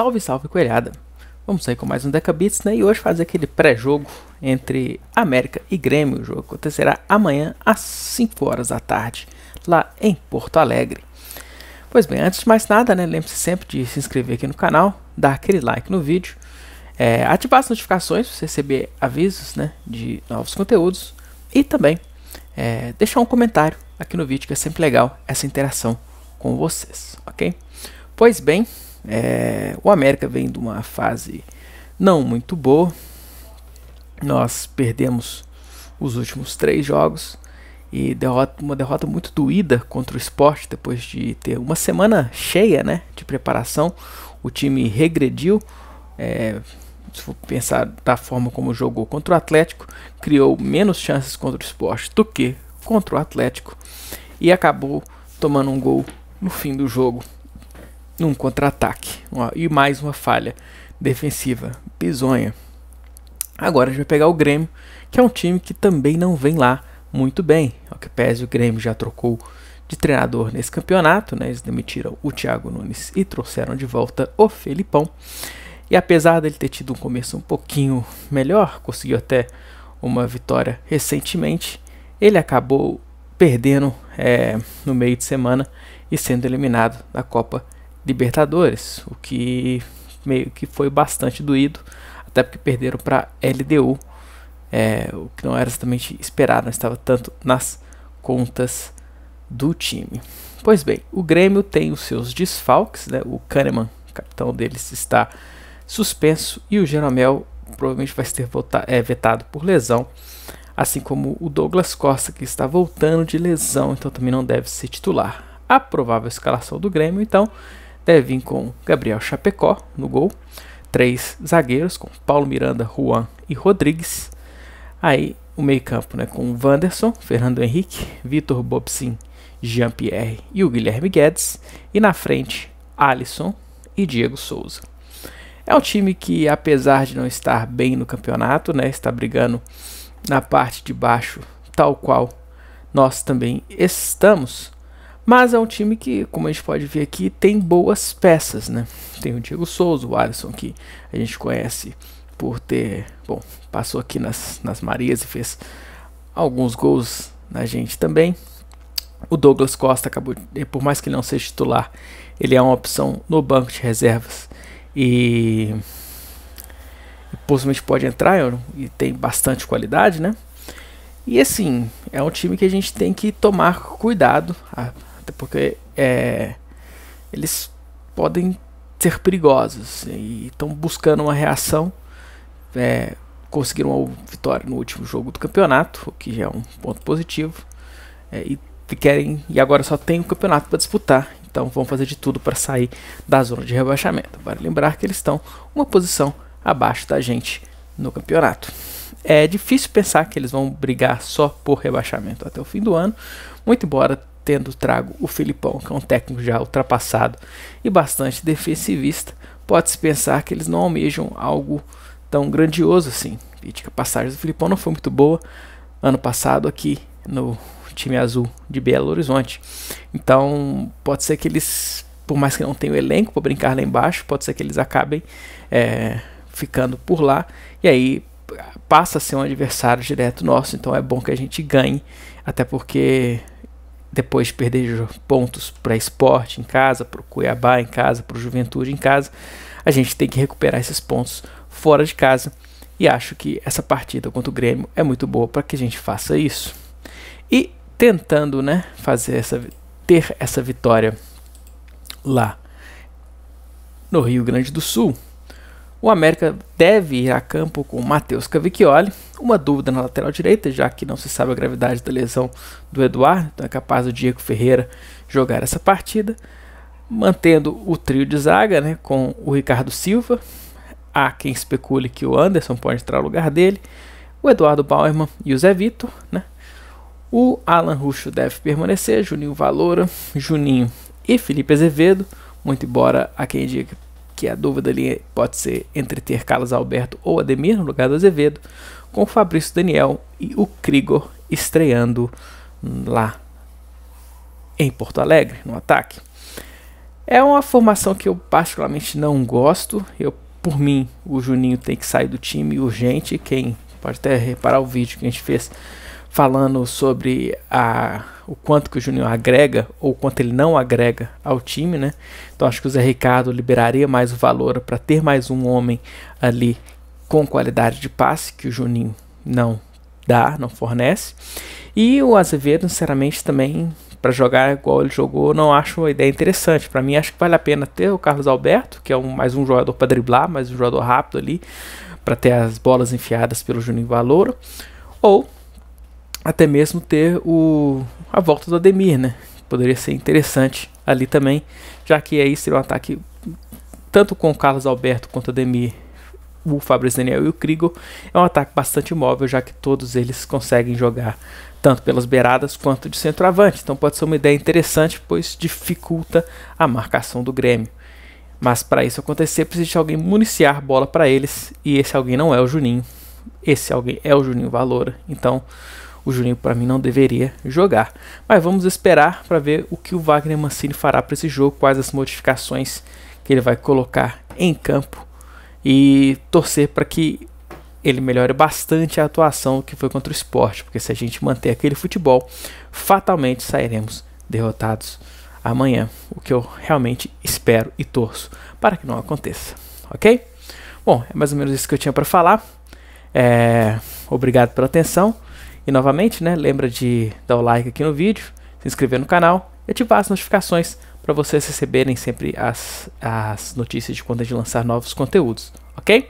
Salve, salve coelhada! Vamos sair com mais um Decabits, né? E hoje fazer aquele pré-jogo entre América e Grêmio. O jogo acontecerá amanhã às 5 horas da tarde, lá em Porto Alegre. Pois bem, antes de mais nada, né? Lembre-se sempre de se inscrever aqui no canal, dar aquele like no vídeo, é, ativar as notificações para receber avisos né, de novos conteúdos e também é, deixar um comentário aqui no vídeo, que é sempre legal essa interação com vocês, ok? Pois bem, é, o América vem de uma fase não muito boa. Nós perdemos os últimos três jogos e derrota, uma derrota muito doída contra o esporte depois de ter uma semana cheia né, de preparação. O time regrediu. É, se for pensar da forma como jogou contra o Atlético, criou menos chances contra o esporte do que contra o Atlético e acabou tomando um gol no fim do jogo num contra-ataque. E mais uma falha defensiva. Bisonha. Agora a gente vai pegar o Grêmio, que é um time que também não vem lá muito bem. Ao que pese, o Grêmio já trocou de treinador nesse campeonato, né? Eles demitiram o Thiago Nunes e trouxeram de volta o Felipão. E apesar dele ter tido um começo um pouquinho melhor, conseguiu até uma vitória recentemente, ele acabou perdendo é, no meio de semana e sendo eliminado da Copa Libertadores, o que meio que foi bastante doído, até porque perderam para LDU, é, o que não era exatamente esperado, não estava tanto nas contas do time. Pois bem, o Grêmio tem os seus desfalques, né? o Kahneman, capitão deles, está suspenso e o Jeromel provavelmente vai ser é, vetado por lesão, assim como o Douglas Costa, que está voltando de lesão, então também não deve ser titular. A provável escalação do Grêmio, então, deve vir com Gabriel Chapecó no gol, três zagueiros com Paulo Miranda, Juan e Rodrigues. Aí o meio-campo né, com Wanderson, Fernando Henrique, Vitor Bobsin, Jean-Pierre e o Guilherme Guedes. E na frente, Alisson e Diego Souza. É um time que, apesar de não estar bem no campeonato, né, está brigando na parte de baixo, tal qual nós também estamos, mas é um time que, como a gente pode ver aqui, tem boas peças, né? Tem o Diego Souza, o Alisson, que a gente conhece por ter, bom, passou aqui nas, nas Marias e fez alguns gols na gente também. O Douglas Costa acabou, por mais que ele não seja titular, ele é uma opção no banco de reservas e, e possivelmente pode entrar e tem bastante qualidade, né? E assim, é um time que a gente tem que tomar cuidado. A, até porque é, eles podem ser perigosos e estão buscando uma reação. É, conseguiram uma vitória no último jogo do campeonato, o que já é um ponto positivo. É, e querem e agora só tem o um campeonato para disputar. Então vão fazer de tudo para sair da zona de rebaixamento. Vale lembrar que eles estão uma posição abaixo da gente no campeonato. É difícil pensar que eles vão brigar só por rebaixamento até o fim do ano, muito embora tendo trago o Filipão, que é um técnico já ultrapassado e bastante defensivista, pode-se pensar que eles não almejam algo tão grandioso assim. A passagem do Filipão não foi muito boa ano passado aqui no time azul de Belo Horizonte. Então pode ser que eles, por mais que não tenham elenco para brincar lá embaixo, pode ser que eles acabem é, ficando por lá e aí passa a ser um adversário direto nosso. Então é bom que a gente ganhe, até porque depois de perder pontos para esporte em casa, para o Cuiabá em casa, para o Juventude em casa, a gente tem que recuperar esses pontos fora de casa. E acho que essa partida contra o Grêmio é muito boa para que a gente faça isso. E tentando, né, fazer essa ter essa vitória lá no Rio Grande do Sul, o América deve ir a campo com Matheus Cavicchioli, uma dúvida na lateral direita, já que não se sabe a gravidade da lesão do Eduardo, então é capaz o Diego Ferreira jogar essa partida. Mantendo o trio de zaga né, com o Ricardo Silva. Há quem especule que o Anderson pode entrar no lugar dele. O Eduardo Bauerman e o Zé Vitor. Né? O Alan Ruxo deve permanecer. Juninho Valora, Juninho e Felipe Azevedo. Muito embora a quem diga que a dúvida ali pode ser entre ter Carlos Alberto ou Ademir no lugar do Azevedo com o Fabrício Daniel e o Krigor estreando lá em Porto Alegre, no ataque. É uma formação que eu particularmente não gosto. Eu, por mim, o Juninho tem que sair do time urgente. Quem pode até reparar o vídeo que a gente fez falando sobre a, o quanto que o Juninho agrega ou quanto ele não agrega ao time, né? Então acho que o Zé Ricardo liberaria mais o valor para ter mais um homem ali com qualidade de passe, que o Juninho não dá, não fornece. E o Azevedo, sinceramente, também para jogar igual ele jogou, não acho uma ideia interessante. Para mim, acho que vale a pena ter o Carlos Alberto, que é um, mais um jogador para driblar, mais um jogador rápido ali, para ter as bolas enfiadas pelo Juninho Valouro, ou até mesmo ter o, a volta do Ademir, né? Poderia ser interessante ali também, já que aí seria um ataque tanto com o Carlos Alberto quanto o Ademir o Fabrício Daniel e o Krigo. É um ataque bastante móvel, já que todos eles conseguem jogar tanto pelas beiradas quanto de centroavante. Então pode ser uma ideia interessante, pois dificulta a marcação do Grêmio. Mas para isso acontecer, precisa de alguém municiar bola para eles, e esse alguém não é o Juninho. Esse alguém é o Juninho Valora. Então, o Juninho para mim não deveria jogar. Mas vamos esperar para ver o que o Wagner Mancini fará para esse jogo, quais as modificações que ele vai colocar em campo e torcer para que ele melhore bastante a atuação que foi contra o esporte, porque se a gente manter aquele futebol, fatalmente sairemos derrotados amanhã, o que eu realmente espero e torço para que não aconteça, ok? Bom, é mais ou menos isso que eu tinha para falar. É... Obrigado pela atenção e novamente, né? Lembra de dar o like aqui no vídeo, se inscrever no canal e ativar as notificações para vocês receberem sempre as, as notícias de quando a gente lançar novos conteúdos, ok?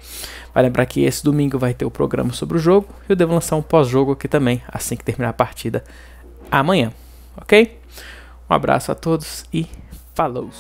Vai lembrar que esse domingo vai ter o programa sobre o jogo e eu devo lançar um pós-jogo aqui também, assim que terminar a partida amanhã, ok? Um abraço a todos e falou!